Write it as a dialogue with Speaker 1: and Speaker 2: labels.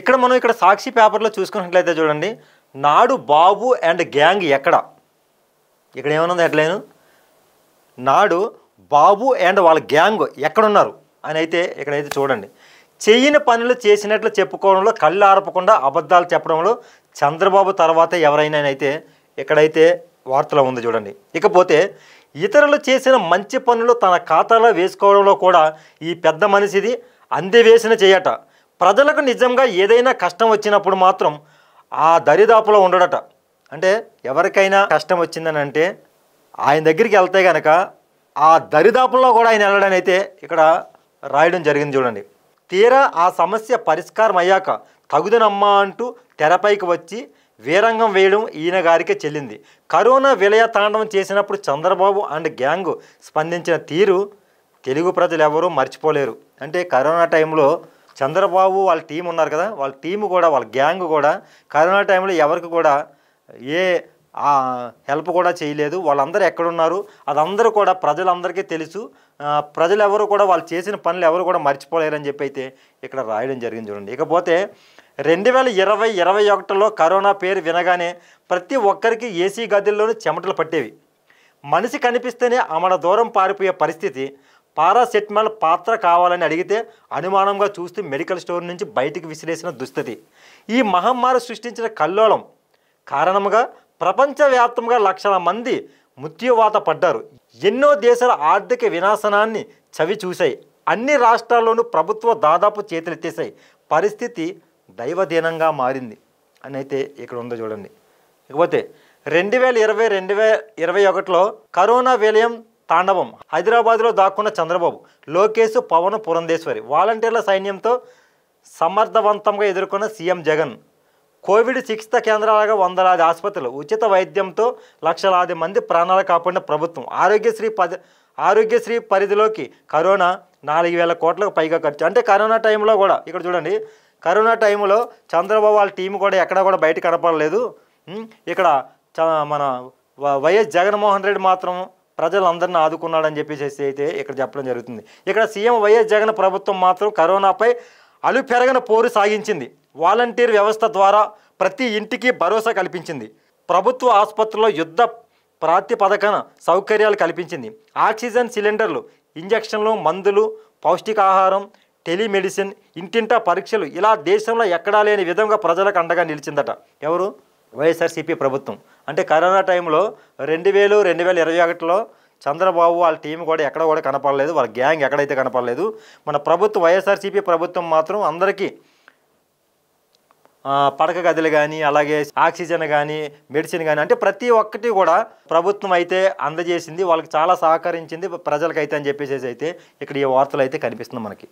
Speaker 1: ఇక్కడ మనం ఇక్కడ సాక్షి పేపర్లో చూసుకున్నట్లయితే చూడండి నాడు బాబు అండ్ గ్యాంగ్ ఎక్కడ ఇక్కడ ఏమనుంది హెడ్లైన్ నాడు బాబు అండ్ వాళ్ళ గ్యాంగ్ ఎక్కడున్నారు అని అయితే ఇక్కడైతే చూడండి చేయని పనులు చేసినట్లు చెప్పుకోవడంలో కళ్ళు ఆరపకుండా అబద్ధాలు చెప్పడంలో చంద్రబాబు తర్వాత ఎవరైనా అయితే ఇక్కడైతే వార్తలో ఉంది చూడండి ఇకపోతే ఇతరులు చేసిన మంచి పనులు తన ఖాతాలో వేసుకోవడంలో కూడా ఈ పెద్ద మనిషిది అందివేసిన చేయట ప్రజలకు నిజంగా ఏదైనా కష్టం వచ్చినప్పుడు మాత్రం ఆ దరిదాపులో ఉండడట అంటే ఎవరికైనా కష్టం వచ్చిందని అంటే ఆయన దగ్గరికి వెళ్తే కనుక ఆ దరిదాపుల్లో కూడా ఆయన వెళ్ళడం అయితే ఇక్కడ రాయడం జరిగింది చూడండి తీరా ఆ సమస్య పరిష్కారం అయ్యాక తగుదనమ్మా అంటూ తెరపైకి వచ్చి వీరంగం వేయడం ఈయన గారికే చెల్లింది కరోనా విలయ తాండవం చేసినప్పుడు చంద్రబాబు అండ్ గ్యాంగ్ స్పందించిన తీరు తెలుగు ప్రజలు ఎవరూ మర్చిపోలేరు అంటే కరోనా టైంలో చంద్రబాబు వాళ్ళ టీం ఉన్నారు కదా వాళ్ళ టీం కూడా వాళ్ళ గ్యాంగ్ కూడా కరోనా టైంలో ఎవరికి కూడా ఏ హెల్ప్ కూడా చేయలేదు వాళ్ళందరూ ఎక్కడున్నారు అదందరూ కూడా ప్రజలందరికీ తెలుసు ప్రజలు ఎవరు కూడా వాళ్ళు చేసిన పనులు ఎవరు కూడా మర్చిపోలేరని చెప్పి అయితే ఇక్కడ రాయడం జరిగింది చూడండి ఇకపోతే రెండు వేల ఇరవై ఇరవై ఒకటిలో కరోనా పేరు వినగానే ప్రతి ఒక్కరికి ఏసీ గదుల్లోనూ చెమటలు పట్టేవి మనిషి కనిపిస్తేనే అమడ దూరం పారిపోయే పరిస్థితి పారాసెటమాల్ పాత్ర కావాలని అడిగితే అనుమానంగా చూస్తూ మెడికల్ స్టోర్ నుంచి బయటికి విసిరేసిన దుస్థితి ఈ మహమ్మారి సృష్టించిన కల్లోలం కారణంగా ప్రపంచవ్యాప్తంగా లక్షల మంది మృత్యువాత పడ్డారు ఎన్నో దేశాల ఆర్థిక వినాశనాన్ని చవి చూశాయి అన్ని రాష్ట్రాల్లోనూ ప్రభుత్వ దాదాపు చేతులెత్తేసాయి పరిస్థితి దైవదీనంగా మారింది అని అయితే ఇక్కడ ఉందో చూడండి ఇకపోతే రెండు వేల ఇరవై రెండు వేల ఇరవై ఒకటిలో కరోనా విలయం తాండవం హైదరాబాద్లో దాక్కున్న చంద్రబాబు లోకేష్ పవన్ పురంధేశ్వరి వాలంటీర్ల సైన్యంతో సమర్థవంతంగా ఎదుర్కొన్న సీఎం జగన్ కోవిడ్ చికిత్స కేంద్రాలుగా వందలాది ఆసుపత్రులు ఉచిత వైద్యంతో లక్షలాది మంది ప్రాణాలు కాపాడిన ప్రభుత్వం ఆరోగ్యశ్రీ ప ఆరోగ్యశ్రీ పరిధిలోకి కరోనా నాలుగు వేల కోట్లకు పైగా ఖర్చు అంటే కరోనా టైంలో కూడా ఇక్కడ చూడండి కరోనా టైంలో చంద్రబాబు వాళ్ళ టీం కూడా ఎక్కడ కూడా బయట కనపడలేదు ఇక్కడ మన వైఎస్ జగన్మోహన్ రెడ్డి మాత్రం ప్రజలందరినీ ఆదుకున్నాడని చెప్పేసి అయితే ఇక్కడ చెప్పడం జరుగుతుంది ఇక్కడ సీఎం వైఎస్ జగన్ ప్రభుత్వం మాత్రం కరోనాపై అలుపెరగని పోరు సాగించింది వాలంటీర్ వ్యవస్థ ద్వారా ప్రతి ఇంటికి భరోసా కల్పించింది ప్రభుత్వ ఆసుపత్రిలో యుద్ధ ప్రాతిపదకన సౌకర్యాలు కల్పించింది ఆక్సిజన్ సిలిండర్లు ఇంజక్షన్లు మందులు పౌష్టికాహారం టెలిమెడిసిన్ ఇంటింటా పరీక్షలు ఇలా దేశంలో ఎక్కడా లేని విధంగా ప్రజలకు అండగా నిలిచిందట ఎవరు వైఎస్ఆర్సీపీ ప్రభుత్వం అంటే కరోనా టైంలో రెండు వేలు రెండు వేల ఇరవై ఒకటిలో చంద్రబాబు వాళ్ళ టీం కూడా ఎక్కడ కూడా కనపడలేదు వాళ్ళ గ్యాంగ్ ఎక్కడైతే కనపడలేదు మన ప్రభుత్వం వైఎస్ఆర్సీపీ ప్రభుత్వం మాత్రం అందరికీ పడక గదులు కానీ అలాగే ఆక్సిజన్ కానీ మెడిసిన్ కానీ అంటే ప్రతి ఒక్కటి కూడా ప్రభుత్వం అయితే అందజేసింది వాళ్ళకి చాలా సహకరించింది ప్రజలకైతే అని చెప్పేసి అయితే ఇక్కడ ఈ వార్తలు అయితే కనిపిస్తుంది మనకి